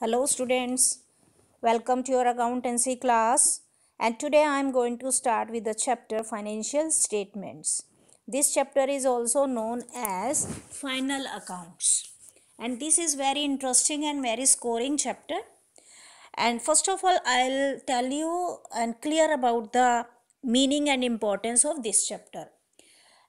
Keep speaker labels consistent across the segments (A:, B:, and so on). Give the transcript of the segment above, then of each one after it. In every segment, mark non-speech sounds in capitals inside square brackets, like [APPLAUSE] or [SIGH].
A: Hello students, welcome to your accountancy class and today I am going to start with the chapter financial statements. This chapter is also known as final accounts and this is very interesting and very scoring chapter and first of all I'll tell you and clear about the meaning and importance of this chapter.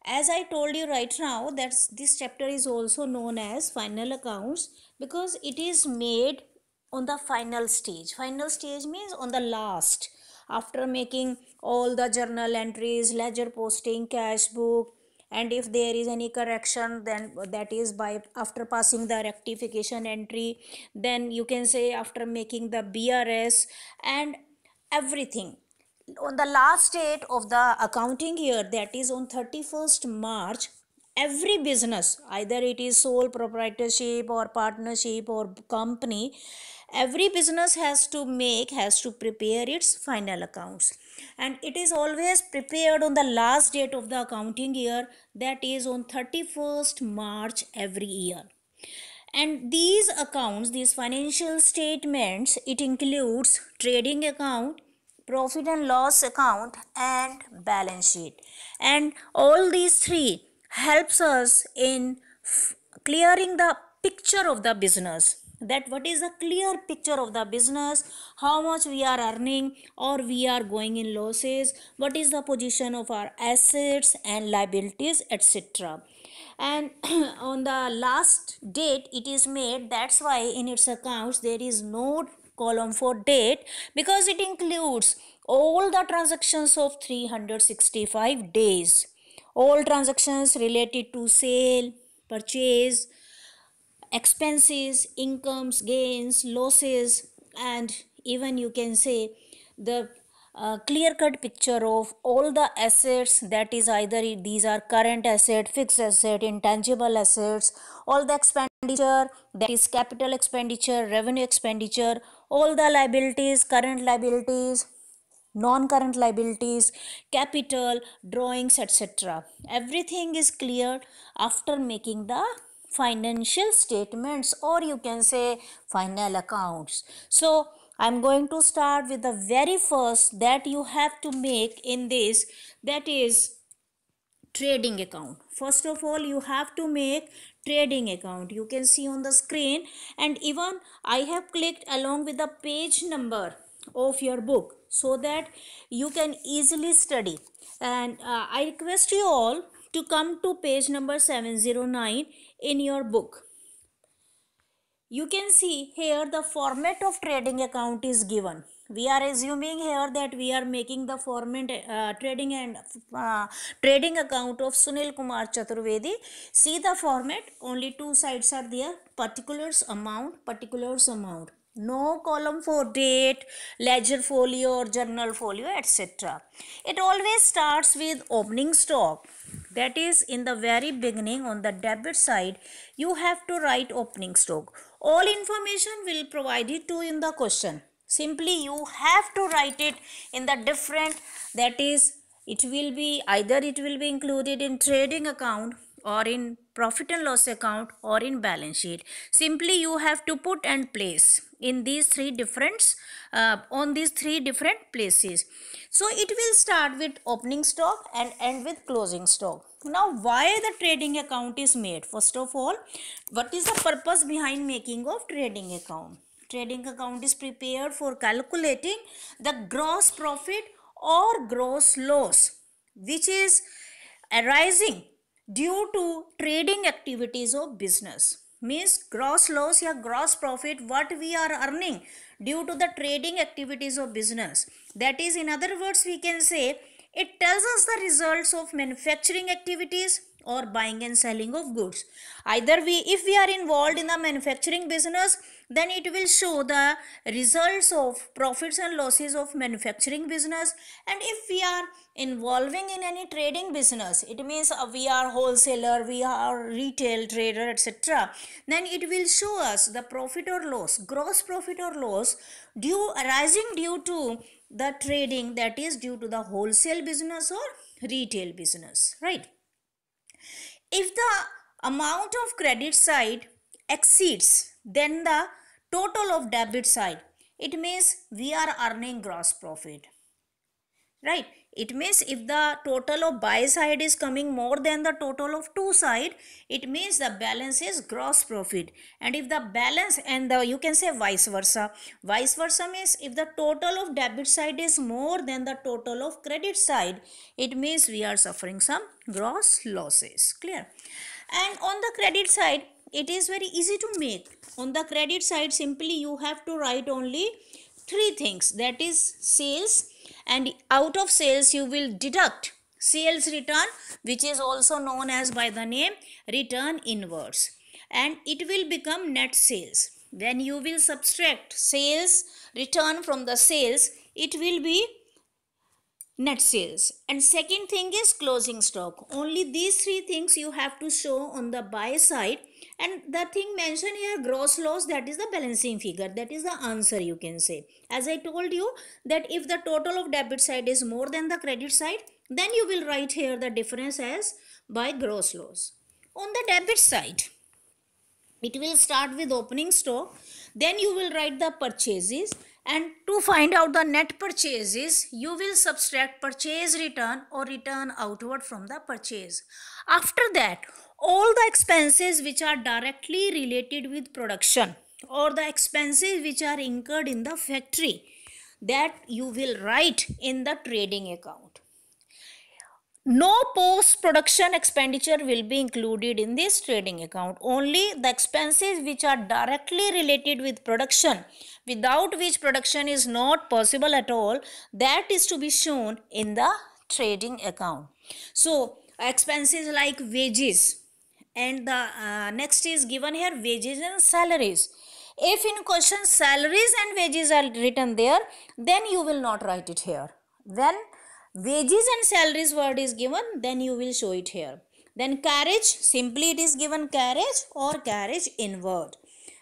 A: As I told you right now that this chapter is also known as final accounts because it is made on the final stage final stage means on the last after making all the journal entries ledger posting cash book and if there is any correction then that is by after passing the rectification entry then you can say after making the brs and everything on the last date of the accounting year that is on 31st march every business either it is sole proprietorship or partnership or company every business has to make has to prepare its final accounts and it is always prepared on the last date of the accounting year that is on 31st march every year and these accounts these financial statements it includes trading account profit and loss account and balance sheet and all these three helps us in f- clearing the picture of the business that what is the clear picture of the business how much we are earning or we are going in losses what is the position of our assets and liabilities etc and [CLEARS THROAT] on the last date it is made that's why in its accounts there is no column for date because it includes all the transactions of 365 days all transactions related to sale purchase expenses incomes gains losses and even you can say the uh, clear cut picture of all the assets that is either these are current asset fixed asset intangible assets all the expenditure that is capital expenditure revenue expenditure all the liabilities current liabilities non-current liabilities, capital, drawings, etc. Everything is clear after making the financial statements or you can say final accounts. So, I'm going to start with the very first that you have to make in this that is trading account. First of all, you have to make trading account. You can see on the screen and even I have clicked along with the page number of your book so that you can easily study and uh, i request you all to come to page number 709 in your book you can see here the format of trading account is given we are assuming here that we are making the format uh, trading and uh, trading account of sunil kumar chaturvedi see the format only two sides are there particulars amount particulars amount no column for date, ledger folio or journal folio etc. It always starts with opening stock that is in the very beginning on the debit side you have to write opening stock. All information will provided to in the question. Simply you have to write it in the different that is it will be either it will be included in trading account or in profit and loss account or in balance sheet. Simply you have to put and place in these three different uh, on these three different places so it will start with opening stock and end with closing stock now why the trading account is made first of all what is the purpose behind making of trading account trading account is prepared for calculating the gross profit or gross loss which is arising due to trading activities of business means gross loss or gross profit what we are earning due to the trading activities of business that is in other words we can say it tells us the results of manufacturing activities or buying and selling of goods. Either we, if we are involved in the manufacturing business, then it will show the results of profits and losses of manufacturing business. And if we are involving in any trading business, it means uh, we are wholesaler, we are retail trader, etc. Then it will show us the profit or loss, gross profit or loss due arising due to the trading that is due to the wholesale business or retail business right if the amount of credit side exceeds then the total of debit side it means we are earning gross profit right it means if the total of buy side is coming more than the total of two side, it means the balance is gross profit. And if the balance and the you can say vice versa. Vice versa means if the total of debit side is more than the total of credit side, it means we are suffering some gross losses. Clear? And on the credit side, it is very easy to make. On the credit side, simply you have to write only three things that is sales and out of sales you will deduct sales return which is also known as by the name return inverse and it will become net sales then you will subtract sales return from the sales it will be net sales and second thing is closing stock only these three things you have to show on the buy side and the thing mentioned here gross loss that is the balancing figure that is the answer you can say as i told you that if the total of debit side is more than the credit side then you will write here the difference as by gross loss on the debit side it will start with opening stock then you will write the purchases and to find out the net purchases, you will subtract purchase return or return outward from the purchase. After that, all the expenses which are directly related with production or the expenses which are incurred in the factory that you will write in the trading account. No post-production expenditure will be included in this trading account. Only the expenses which are directly related with production, without which production is not possible at all, that is to be shown in the trading account. So, expenses like wages and the uh, next is given here wages and salaries. If in question salaries and wages are written there, then you will not write it here. Then wages and salaries word is given then you will show it here then carriage simply it is given carriage or carriage inward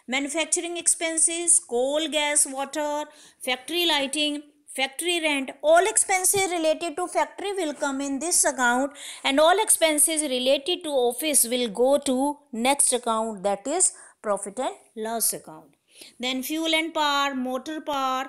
A: manufacturing expenses coal gas water factory lighting factory rent all expenses related to factory will come in this account and all expenses related to office will go to next account that is profit and loss account then fuel and power motor power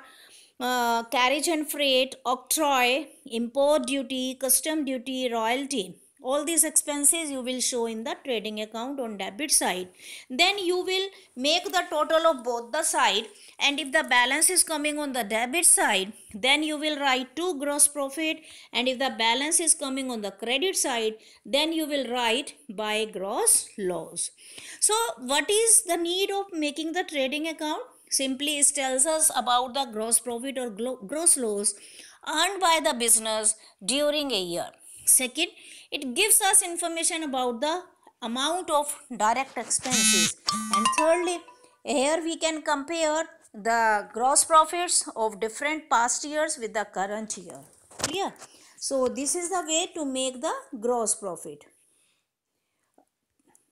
A: uh, carriage and freight, octroi, import duty, custom duty, royalty. All these expenses you will show in the trading account on debit side. Then you will make the total of both the side and if the balance is coming on the debit side, then you will write to gross profit and if the balance is coming on the credit side, then you will write by gross loss. So what is the need of making the trading account? simply tells us about the gross profit or gross loss earned by the business during a year. Second, it gives us information about the amount of direct expenses. And thirdly, here we can compare the gross profits of different past years with the current year. Clear? So, this is the way to make the gross profit.